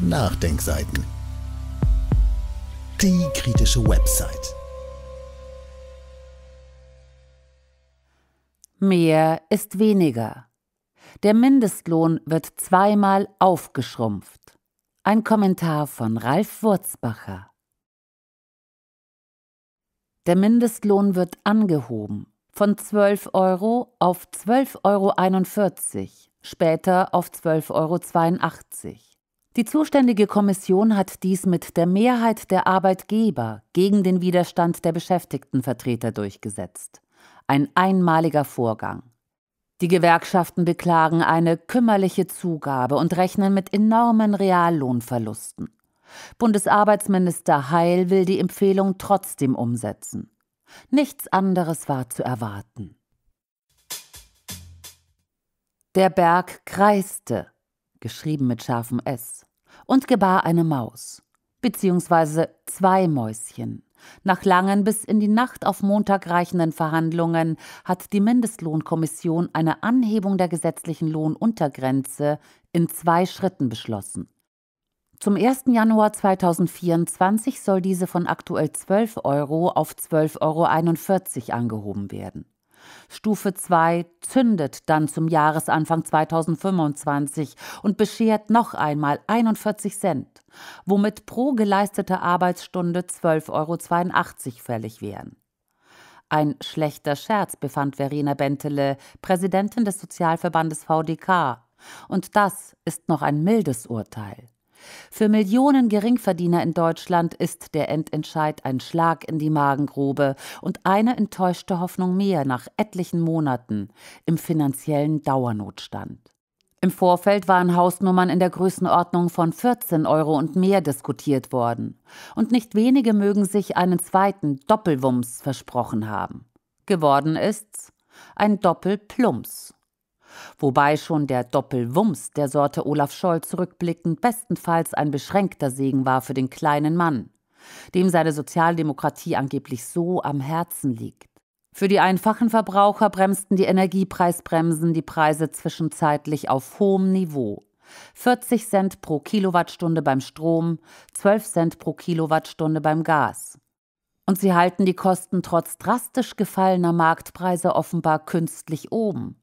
Nachdenkseiten. Die kritische Website. Mehr ist weniger. Der Mindestlohn wird zweimal aufgeschrumpft. Ein Kommentar von Ralf Wurzbacher. Der Mindestlohn wird angehoben von 12 Euro auf 12,41 Euro, später auf 12,82 Euro. Die zuständige Kommission hat dies mit der Mehrheit der Arbeitgeber gegen den Widerstand der Beschäftigtenvertreter durchgesetzt. Ein einmaliger Vorgang. Die Gewerkschaften beklagen eine kümmerliche Zugabe und rechnen mit enormen Reallohnverlusten. Bundesarbeitsminister Heil will die Empfehlung trotzdem umsetzen. Nichts anderes war zu erwarten. Der Berg kreiste, geschrieben mit scharfem S und gebar eine Maus, beziehungsweise zwei Mäuschen. Nach langen bis in die Nacht auf Montag reichenden Verhandlungen hat die Mindestlohnkommission eine Anhebung der gesetzlichen Lohnuntergrenze in zwei Schritten beschlossen. Zum 1. Januar 2024 soll diese von aktuell 12 Euro auf 12,41 Euro angehoben werden. Stufe 2 zündet dann zum Jahresanfang 2025 und beschert noch einmal 41 Cent, womit pro geleistete Arbeitsstunde 12,82 Euro fällig wären. Ein schlechter Scherz, befand Verena Bentele, Präsidentin des Sozialverbandes VDK. Und das ist noch ein mildes Urteil. Für Millionen Geringverdiener in Deutschland ist der Endentscheid ein Schlag in die Magengrube und eine enttäuschte Hoffnung mehr nach etlichen Monaten im finanziellen Dauernotstand. Im Vorfeld waren Hausnummern in der Größenordnung von 14 Euro und mehr diskutiert worden. Und nicht wenige mögen sich einen zweiten Doppelwumms versprochen haben. Geworden ist's ein Doppelplumps. Wobei schon der Doppelwumms der Sorte Olaf Scholz rückblickend bestenfalls ein beschränkter Segen war für den kleinen Mann, dem seine Sozialdemokratie angeblich so am Herzen liegt. Für die einfachen Verbraucher bremsten die Energiepreisbremsen die Preise zwischenzeitlich auf hohem Niveau. 40 Cent pro Kilowattstunde beim Strom, 12 Cent pro Kilowattstunde beim Gas. Und sie halten die Kosten trotz drastisch gefallener Marktpreise offenbar künstlich oben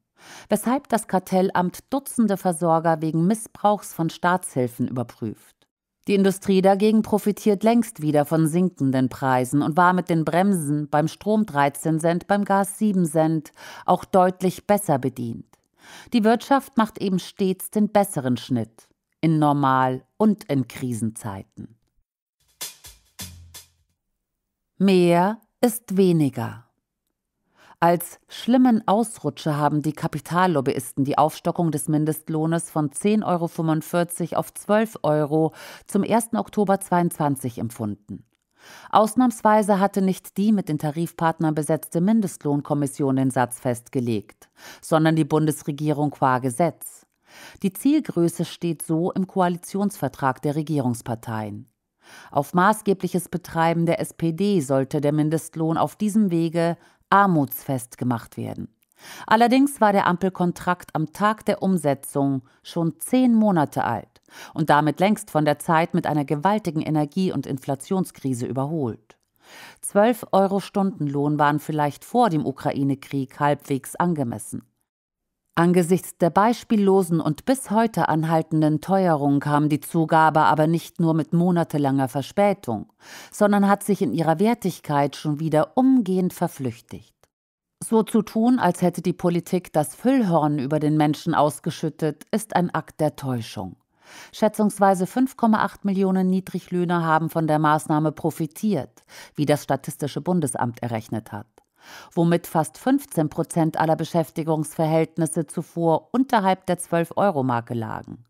weshalb das Kartellamt Dutzende Versorger wegen Missbrauchs von Staatshilfen überprüft. Die Industrie dagegen profitiert längst wieder von sinkenden Preisen und war mit den Bremsen beim Strom 13 Cent, beim Gas 7 Cent auch deutlich besser bedient. Die Wirtschaft macht eben stets den besseren Schnitt in Normal- und in Krisenzeiten. Mehr ist weniger. Als schlimmen Ausrutsche haben die Kapitallobbyisten die Aufstockung des Mindestlohnes von 10,45 Euro auf 12 Euro zum 1. Oktober 2022 empfunden. Ausnahmsweise hatte nicht die mit den Tarifpartnern besetzte Mindestlohnkommission den Satz festgelegt, sondern die Bundesregierung qua Gesetz. Die Zielgröße steht so im Koalitionsvertrag der Regierungsparteien. Auf maßgebliches Betreiben der SPD sollte der Mindestlohn auf diesem Wege armutsfest gemacht werden. Allerdings war der Ampelkontrakt am Tag der Umsetzung schon zehn Monate alt und damit längst von der Zeit mit einer gewaltigen Energie- und Inflationskrise überholt. Zwölf Euro Stundenlohn waren vielleicht vor dem Ukraine-Krieg halbwegs angemessen. Angesichts der beispiellosen und bis heute anhaltenden Teuerung kam die Zugabe aber nicht nur mit monatelanger Verspätung, sondern hat sich in ihrer Wertigkeit schon wieder umgehend verflüchtigt. So zu tun, als hätte die Politik das Füllhorn über den Menschen ausgeschüttet, ist ein Akt der Täuschung. Schätzungsweise 5,8 Millionen Niedriglöhner haben von der Maßnahme profitiert, wie das Statistische Bundesamt errechnet hat womit fast 15 Prozent aller Beschäftigungsverhältnisse zuvor unterhalb der 12-Euro-Marke lagen.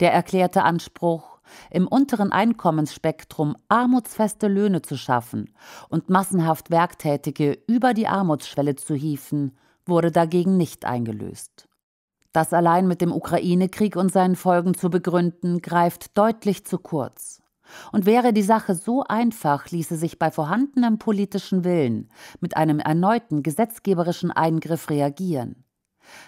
Der erklärte Anspruch, im unteren Einkommensspektrum armutsfeste Löhne zu schaffen und massenhaft Werktätige über die Armutsschwelle zu hieven, wurde dagegen nicht eingelöst. Das allein mit dem Ukraine-Krieg und seinen Folgen zu begründen, greift deutlich zu kurz. Und wäre die Sache so einfach, ließe sich bei vorhandenem politischen Willen mit einem erneuten gesetzgeberischen Eingriff reagieren.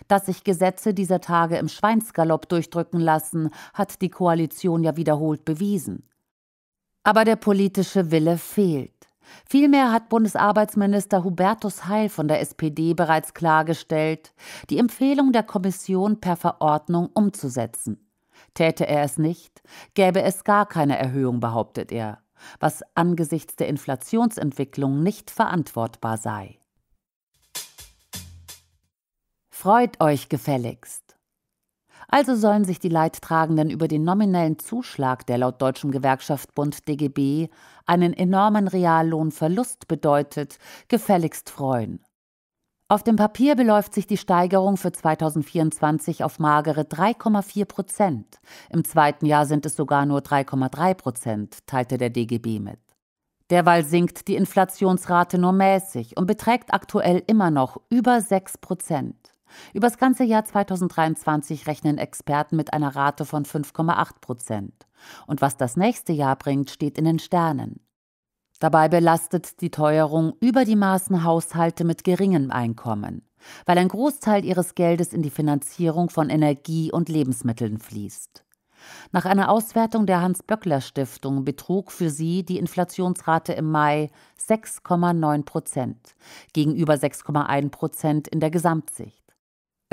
Dass sich Gesetze dieser Tage im Schweinsgalopp durchdrücken lassen, hat die Koalition ja wiederholt bewiesen. Aber der politische Wille fehlt. Vielmehr hat Bundesarbeitsminister Hubertus Heil von der SPD bereits klargestellt, die Empfehlung der Kommission per Verordnung umzusetzen. Täte er es nicht, gäbe es gar keine Erhöhung, behauptet er, was angesichts der Inflationsentwicklung nicht verantwortbar sei. Freut euch gefälligst. Also sollen sich die Leidtragenden über den nominellen Zuschlag, der laut Deutschem Gewerkschaftsbund DGB einen enormen Reallohnverlust bedeutet, gefälligst freuen. Auf dem Papier beläuft sich die Steigerung für 2024 auf magere 3,4 Prozent. Im zweiten Jahr sind es sogar nur 3,3 Prozent, teilte der DGB mit. Derweil sinkt die Inflationsrate nur mäßig und beträgt aktuell immer noch über 6 Prozent. Übers ganze Jahr 2023 rechnen Experten mit einer Rate von 5,8 Prozent. Und was das nächste Jahr bringt, steht in den Sternen. Dabei belastet die Teuerung über die Maßen Haushalte mit geringem Einkommen, weil ein Großteil ihres Geldes in die Finanzierung von Energie und Lebensmitteln fließt. Nach einer Auswertung der Hans-Böckler-Stiftung betrug für sie die Inflationsrate im Mai 6,9 Prozent gegenüber 6,1 Prozent in der Gesamtsicht.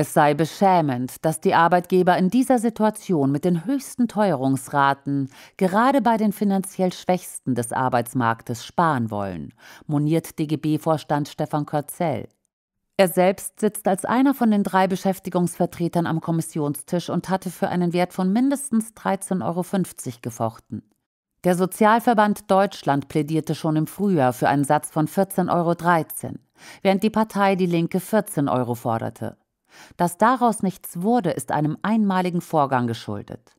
Es sei beschämend, dass die Arbeitgeber in dieser Situation mit den höchsten Teuerungsraten gerade bei den finanziell Schwächsten des Arbeitsmarktes sparen wollen, moniert DGB-Vorstand Stefan Körzell. Er selbst sitzt als einer von den drei Beschäftigungsvertretern am Kommissionstisch und hatte für einen Wert von mindestens 13,50 Euro gefochten. Der Sozialverband Deutschland plädierte schon im Frühjahr für einen Satz von 14,13 Euro, während die Partei Die Linke 14 Euro forderte. Dass daraus nichts wurde, ist einem einmaligen Vorgang geschuldet.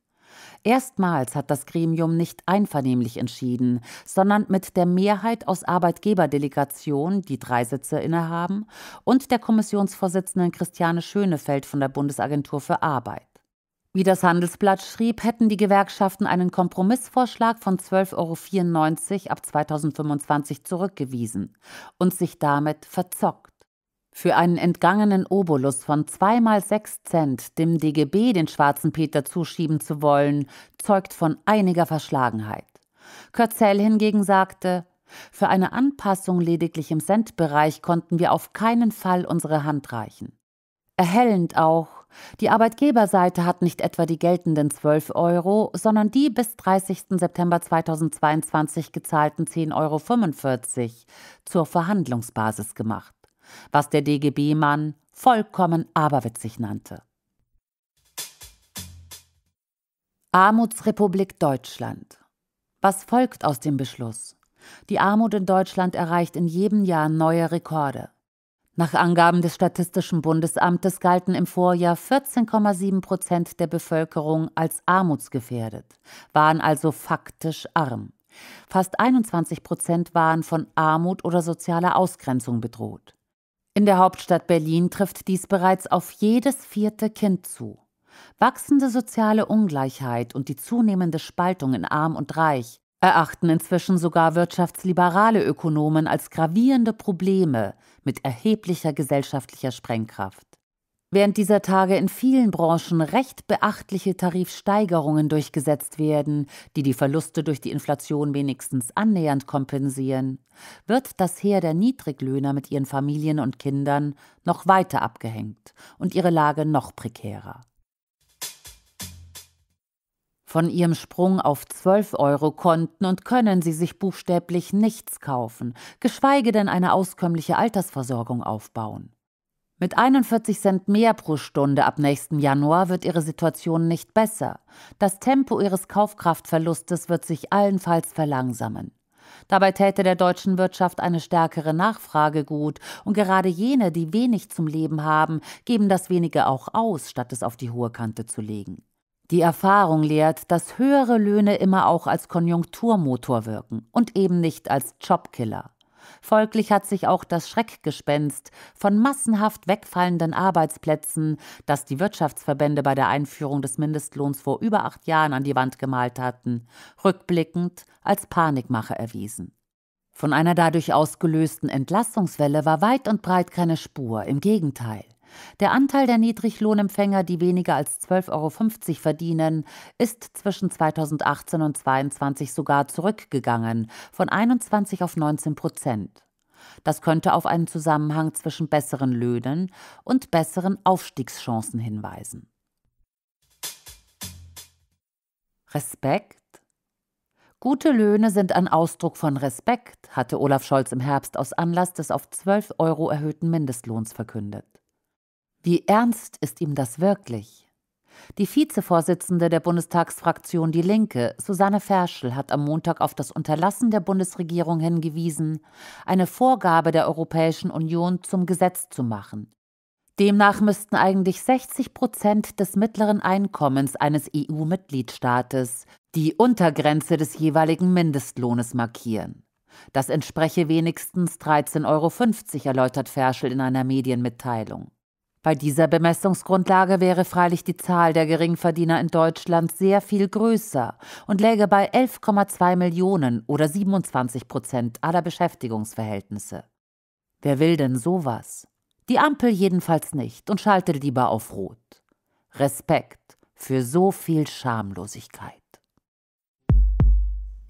Erstmals hat das Gremium nicht einvernehmlich entschieden, sondern mit der Mehrheit aus Arbeitgeberdelegation, die drei Sitze innehaben, und der Kommissionsvorsitzenden Christiane Schönefeld von der Bundesagentur für Arbeit. Wie das Handelsblatt schrieb, hätten die Gewerkschaften einen Kompromissvorschlag von 12,94 Euro ab 2025 zurückgewiesen und sich damit verzockt. Für einen entgangenen Obolus von zweimal sechs Cent dem DGB den schwarzen Peter zuschieben zu wollen, zeugt von einiger Verschlagenheit. Körzell hingegen sagte, für eine Anpassung lediglich im Centbereich konnten wir auf keinen Fall unsere Hand reichen. Erhellend auch, die Arbeitgeberseite hat nicht etwa die geltenden 12 Euro, sondern die bis 30. September 2022 gezahlten 10,45 Euro zur Verhandlungsbasis gemacht was der DGB-Mann vollkommen aberwitzig nannte. Armutsrepublik Deutschland. Was folgt aus dem Beschluss? Die Armut in Deutschland erreicht in jedem Jahr neue Rekorde. Nach Angaben des Statistischen Bundesamtes galten im Vorjahr 14,7 Prozent der Bevölkerung als armutsgefährdet, waren also faktisch arm. Fast 21 Prozent waren von Armut oder sozialer Ausgrenzung bedroht. In der Hauptstadt Berlin trifft dies bereits auf jedes vierte Kind zu. Wachsende soziale Ungleichheit und die zunehmende Spaltung in Arm und Reich erachten inzwischen sogar wirtschaftsliberale Ökonomen als gravierende Probleme mit erheblicher gesellschaftlicher Sprengkraft. Während dieser Tage in vielen Branchen recht beachtliche Tarifsteigerungen durchgesetzt werden, die die Verluste durch die Inflation wenigstens annähernd kompensieren, wird das Heer der Niedriglöhner mit ihren Familien und Kindern noch weiter abgehängt und ihre Lage noch prekärer. Von ihrem Sprung auf 12 Euro konnten und können sie sich buchstäblich nichts kaufen, geschweige denn eine auskömmliche Altersversorgung aufbauen. Mit 41 Cent mehr pro Stunde ab nächsten Januar wird ihre Situation nicht besser. Das Tempo ihres Kaufkraftverlustes wird sich allenfalls verlangsamen. Dabei täte der deutschen Wirtschaft eine stärkere Nachfrage gut, und gerade jene, die wenig zum Leben haben, geben das wenige auch aus, statt es auf die hohe Kante zu legen. Die Erfahrung lehrt, dass höhere Löhne immer auch als Konjunkturmotor wirken und eben nicht als Jobkiller. Folglich hat sich auch das Schreckgespenst von massenhaft wegfallenden Arbeitsplätzen, das die Wirtschaftsverbände bei der Einführung des Mindestlohns vor über acht Jahren an die Wand gemalt hatten, rückblickend als Panikmache erwiesen. Von einer dadurch ausgelösten Entlassungswelle war weit und breit keine Spur, im Gegenteil. Der Anteil der Niedriglohnempfänger, die weniger als 12,50 Euro verdienen, ist zwischen 2018 und 2022 sogar zurückgegangen, von 21 auf 19 Prozent. Das könnte auf einen Zusammenhang zwischen besseren Löhnen und besseren Aufstiegschancen hinweisen. Respekt? Gute Löhne sind ein Ausdruck von Respekt, hatte Olaf Scholz im Herbst aus Anlass des auf 12 Euro erhöhten Mindestlohns verkündet. Wie ernst ist ihm das wirklich? Die Vizevorsitzende der Bundestagsfraktion Die Linke, Susanne Ferschel, hat am Montag auf das Unterlassen der Bundesregierung hingewiesen, eine Vorgabe der Europäischen Union zum Gesetz zu machen. Demnach müssten eigentlich 60 Prozent des mittleren Einkommens eines EU-Mitgliedstaates die Untergrenze des jeweiligen Mindestlohnes markieren. Das entspreche wenigstens 13,50 Euro, erläutert Ferschel in einer Medienmitteilung. Bei dieser Bemessungsgrundlage wäre freilich die Zahl der Geringverdiener in Deutschland sehr viel größer und läge bei 11,2 Millionen oder 27 Prozent aller Beschäftigungsverhältnisse. Wer will denn sowas? Die Ampel jedenfalls nicht und schaltet lieber auf Rot. Respekt für so viel Schamlosigkeit.